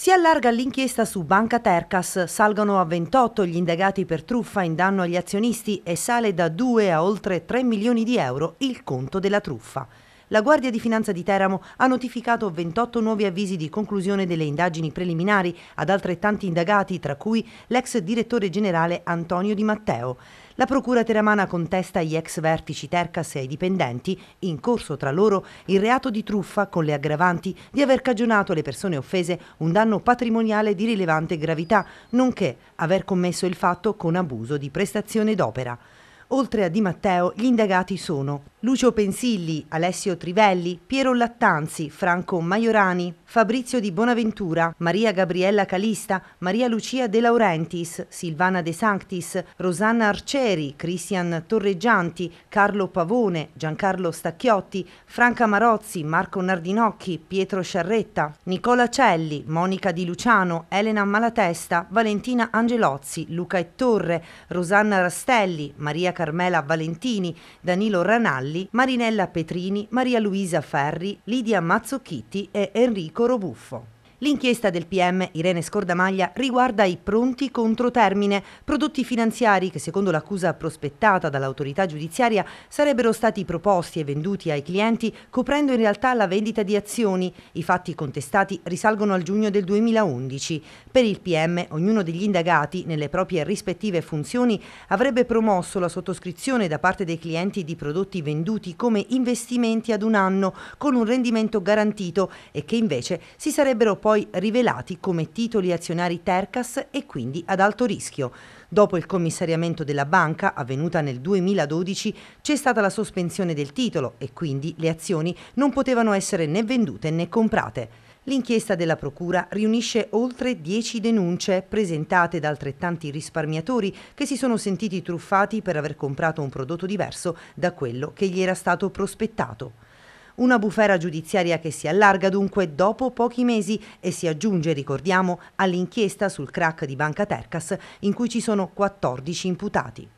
Si allarga l'inchiesta su Banca Tercas, salgono a 28 gli indagati per truffa in danno agli azionisti e sale da 2 a oltre 3 milioni di euro il conto della truffa. La Guardia di Finanza di Teramo ha notificato 28 nuovi avvisi di conclusione delle indagini preliminari ad altrettanti indagati, tra cui l'ex direttore generale Antonio Di Matteo. La procura teramana contesta agli ex vertici Tercas e ai dipendenti, in corso tra loro, il reato di truffa con le aggravanti di aver cagionato alle persone offese un danno patrimoniale di rilevante gravità, nonché aver commesso il fatto con abuso di prestazione d'opera. Oltre a Di Matteo, gli indagati sono Lucio Pensilli, Alessio Trivelli, Piero Lattanzi, Franco Maiorani, Fabrizio di Bonaventura, Maria Gabriella Calista, Maria Lucia De Laurentiis, Silvana De Sanctis, Rosanna Arceri, Cristian Torreggianti, Carlo Pavone, Giancarlo Stacchiotti, Franca Marozzi, Marco Nardinocchi, Pietro Sciarretta, Nicola Celli, Monica Di Luciano, Elena Malatesta, Valentina Angelozzi, Luca Ettorre, Rosanna Rastelli, Maria Carmela Valentini, Danilo Ranalli, Cavalli, Marinella Petrini, Maria Luisa Ferri, Lidia Mazzocchitti e Enrico Robuffo. L'inchiesta del PM Irene Scordamaglia riguarda i pronti contro termine, prodotti finanziari che secondo l'accusa prospettata dall'autorità giudiziaria sarebbero stati proposti e venduti ai clienti coprendo in realtà la vendita di azioni. I fatti contestati risalgono al giugno del 2011. Per il PM ognuno degli indagati nelle proprie rispettive funzioni avrebbe promosso la sottoscrizione da parte dei clienti di prodotti venduti come investimenti ad un anno con un rendimento garantito e che invece si sarebbero poi poi rivelati come titoli azionari Tercas e quindi ad alto rischio. Dopo il commissariamento della banca, avvenuta nel 2012, c'è stata la sospensione del titolo e quindi le azioni non potevano essere né vendute né comprate. L'inchiesta della Procura riunisce oltre 10 denunce presentate da altrettanti risparmiatori che si sono sentiti truffati per aver comprato un prodotto diverso da quello che gli era stato prospettato. Una bufera giudiziaria che si allarga dunque dopo pochi mesi e si aggiunge, ricordiamo, all'inchiesta sul crack di Banca Tercas in cui ci sono 14 imputati.